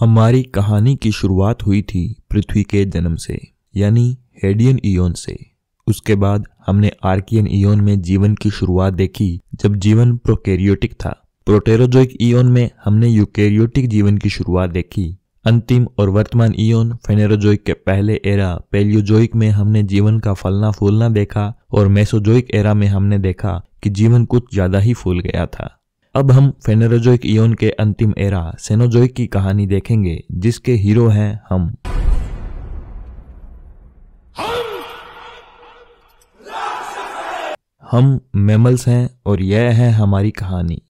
हमारी कहानी की शुरुआत हुई थी पृथ्वी के जन्म से यानी हेडियन इयोन से उसके बाद हमने आर्कियन इयोन में जीवन की शुरुआत देखी जब जीवन प्रोकैरियोटिक था प्रोटेरोजोइक इयोन में हमने यूकैरियोटिक जीवन की शुरुआत देखी अंतिम और वर्तमान इयोन फेनेरोजोइक के पहले एरा पेलियोजोइक में हमने जीवन का फलना फूलना देखा और मेसोजोइक एरा में हमने देखा कि जीवन कुछ ज्यादा ही फूल गया था अब हम फेनेरोजोइक ईओन के अंतिम एरा सेनोजोइक की कहानी देखेंगे जिसके हीरो हैं हम हम मेमल्स हैं और यह है हमारी कहानी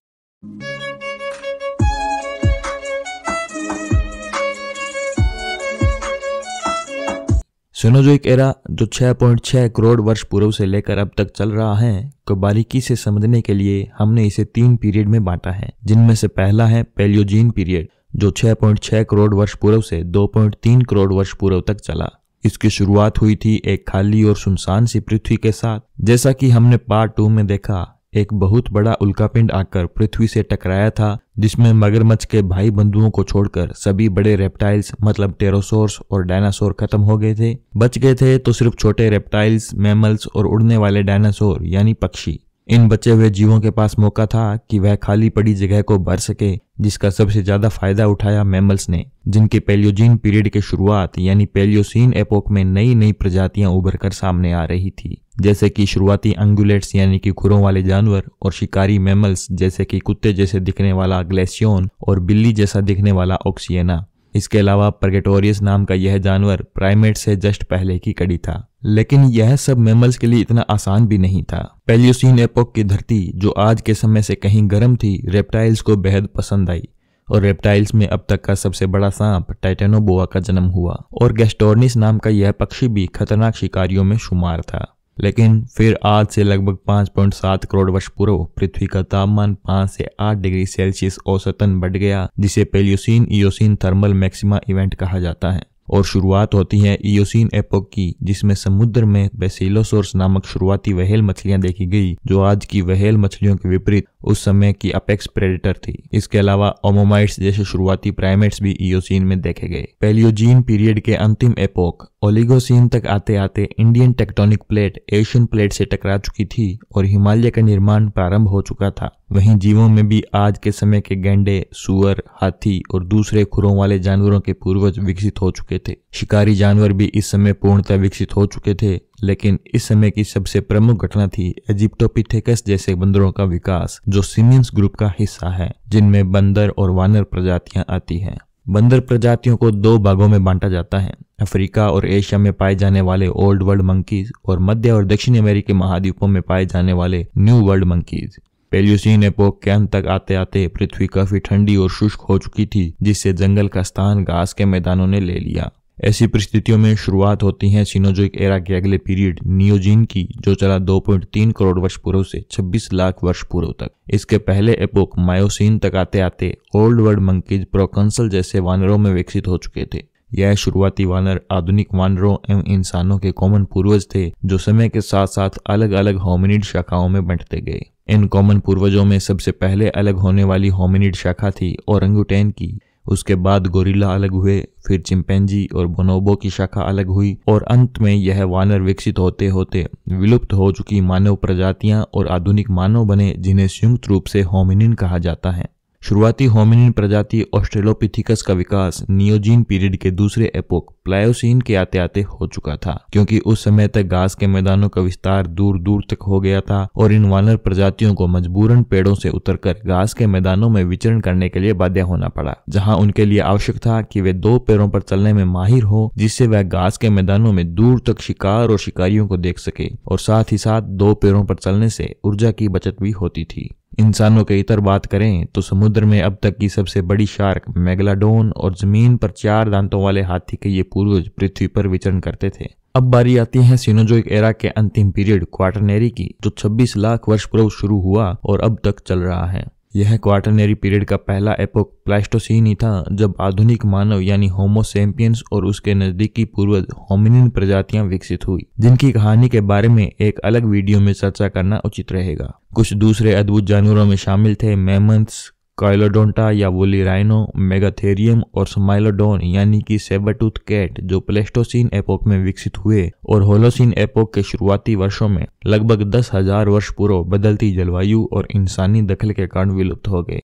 सेनोजोइक एरा जो 6.6 करोड़ वर्ष पूर्व से लेकर अब तक चल रहा है को बारीकी से समझने के लिए हमने इसे तीन पीरियड में बांटा है जिनमें से पहला है पेलियोजीन पीरियड जो 6.6 करोड़ वर्ष पूर्व से 2.3 करोड़ वर्ष पूर्व तक चला इसकी शुरुआत हुई थी एक खाली और सुनसान सी पृथ्वी के साथ जैसा कि हमने पार्ट टू में देखा एक बहुत बड़ा उल्कापिंड आकर पृथ्वी से टकराया था जिसमें मगरमच्छ के भाई बंधुओं को छोड़कर सभी बड़े रेप्टाइल्स मतलब टेरोसोर्स और डायनासोर खत्म हो गए थे बच गए थे तो सिर्फ छोटे रेप्टाइल्स मैमल्स और उड़ने वाले डायनासोर यानी पक्षी इन बचे हुए जीवों के पास मौका था कि वह खाली पड़ी जगह को भर सके जिसका सबसे ज्यादा फायदा उठाया मैमल्स ने जिनके पेलियोजीन पीरियड के शुरुआत यानी पेलियोसीन एपोक में नई नई प्रजातियां उभर कर सामने आ रही थी जैसे कि शुरुआती अंगुलेट्स यानी कि खुरों वाले जानवर और शिकारी मैमल्स जैसे कि कुत्ते जैसे दिखने वाला ग्लेशियोन और बिल्ली जैसा दिखने वाला ऑक्सीना इसके अलावा प्रगेटोरियस नाम का यह जानवर प्राइमेट से जस्ट पहले की कड़ी था लेकिन यह सब मेमल्स के लिए इतना आसान भी नहीं था पेलियोसिन एपोक की धरती जो आज के समय से कहीं गर्म थी रेप्टाइल्स को बेहद पसंद आई और रेप्टाइल्स में अब तक का सबसे बड़ा सांप टाइटेनोबोआ का जन्म हुआ और गैस्टोर्निस नाम का यह पक्षी भी खतरनाक शिकारियों में शुमार था लेकिन फिर आज से लगभग 5.7 करोड़ वर्ष पूर्व पृथ्वी का तापमान 5 से 8 डिग्री सेल्सियस औसतन बढ़ गया जिसे Paleocene Eocene thermal maxima event कहा जाता है और शुरुआत होती है ईयोसिन एपोक की जिसमें समुद्र में बेसिलोसोर्स नामक शुरुआती वहेल मछलियां देखी गई जो आज की वहेल मछलियों के विपरीत उस समय की अपेक्स प्रेडेटर थी इसके अलावा ओमोमाइट्स जैसे शुरुआती प्राइमेट्स भी ईयोसीन में देखे गए पेलियोजीन पीरियड के अंतिम एपोक ओलिगोसीन तक आते आते Indian tectonic plate Asian plate से टकरा चुकी थी और हिमालय का निर्माण प्रारंभ हो चुका था वहीं जीवों में भी आज के समय के गेंडे सुअर हाथी और दूसरे खुरों वाले जानवरों के पूर्वज विकसित हो चुके थे शिकारी जानवर भी इस समय पूर्णतः विकसित हो चुके थे लेकिन इस समय की सबसे प्रमुख घटना थी एजिप्टोपिथेकस जैसे बंदरों का विकास जो सीमियंस ग्रुप का हिस्सा है जिनमें बंदर और वानर प्रजातियां आती हैं बंदर प्रजातियों को दो भागों में बांटा जाता है अफ्रीका और एशिया में पाए जाने वाले ओल्ड वर्ल्ड मंकीज और मध्य और दक्षिण अमेरिकी महाद्वीपों में पाए जाने वाले new world monkeys Paleocene epoch के अंत तक आते आते पृथ्वी काफी ठंडी और शुष्क हो चुकी थी जिससे जंगल का स्थान घास के मैदानों ने ले लिया ऐसी परिस्थितियों में शुरुआत होती है सिनोजोइक एरा के अगले पीरियड नियोजिन की जो चला 2.3 करोड़ वर्ष पूर्व से 26 लाख वर्ष पूर्व तक इसके पहले एपोक मायोसिन तक आते आते ओल्ड वर्ल्ड मंकीज प्रोकंसल जैसे वानरों में विकसित हो चुके थे यह शुरुआती वानर आधुनिक वानरों एवं इंसानों के कॉमन पूर्वज थे जो समय के साथ साथ अलग अलग होमिनिड शाखाओं में बंटते गए इन कॉमन पूर्वजों में सबसे पहले अलग होने वाली होमिनिड शाखा थी और की उसके बाद गोरिल्ला अलग हुए फिर चिंपैंजी और बोनोबो की शाखा अलग हुई और अंत में यह वानर विकसित होते होते विलुप्त हो चुकी मानव प्रजातियां और आधुनिक मानव बने जिन्हें संयुक्त रूप से होमिनिन कहा जाता है शुरुआती होमिनिन प्रजाति ऑस्ट्रेलोपिथिकस का विकास नियोजीन पीरियड के दूसरे एपोक प्लायोसिन के आते आते हो चुका था क्योंकि उस समय तक घास के मैदानों का विस्तार दूर दूर तक हो गया था और इन वानर प्रजातियों को मजबूरन पेड़ों से उतरकर घास के मैदानों में विचरण करने के लिए बाध्य होना पड़ा जहाँ उनके लिए आवश्यक था कि वे दो पेड़ों पर चलने में माहिर हो जिससे वह घास के मैदानों में दूर तक शिकार और शिकारियों को देख सके और साथ ही साथ दो पेड़ों पर चलने से ऊर्जा की बचत भी होती थी इंसानों के इतर बात करें तो समुद्र में अब तक की सबसे बड़ी शार्क मेगलाडोन और जमीन पर चार दांतों वाले हाथी के ये पूर्वज पृथ्वी पर विचरण करते थे अब बारी आती है सीनोजोइक एरा के अंतिम पीरियड क्वार्टरनेरी की जो 26 लाख वर्ष पूर्व शुरू हुआ और अब तक चल रहा है यह क्वार्टनरी पीरियड का पहला एपोक प्लास्टोसिन ही था जब आधुनिक मानव यानी होमोसेम्पियंस और उसके नजदीकी पूर्वज होमिनिन प्रजातियां विकसित हुई जिनकी कहानी के बारे में एक अलग वीडियो में चर्चा करना उचित रहेगा कुछ दूसरे अद्भुत जानवरों में शामिल थे मेमंस काइलोडोंटा या वोली राइनो मेगाथेरियम और स्माइलोडोन यानी कि सेबरटूथ कैट जो प्लेस्टोसिन एपोक में विकसित हुए और होलोसिन एपोक के शुरुआती वर्षों में लगभग दस हजार वर्ष पूर्व बदलती जलवायु और इंसानी दखल के कारण विलुप्त हो गए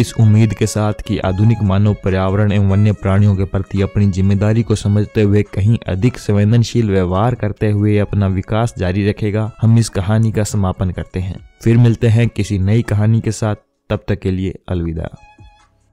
इस उम्मीद के साथ कि आधुनिक मानव पर्यावरण एवं वन्य प्राणियों के प्रति अपनी जिम्मेदारी को समझते हुए कहीं अधिक संवेदनशील व्यवहार करते हुए अपना विकास जारी रखेगा हम इस कहानी का समापन करते हैं फिर मिलते हैं किसी नई कहानी के साथ तब तक के लिए अलविदा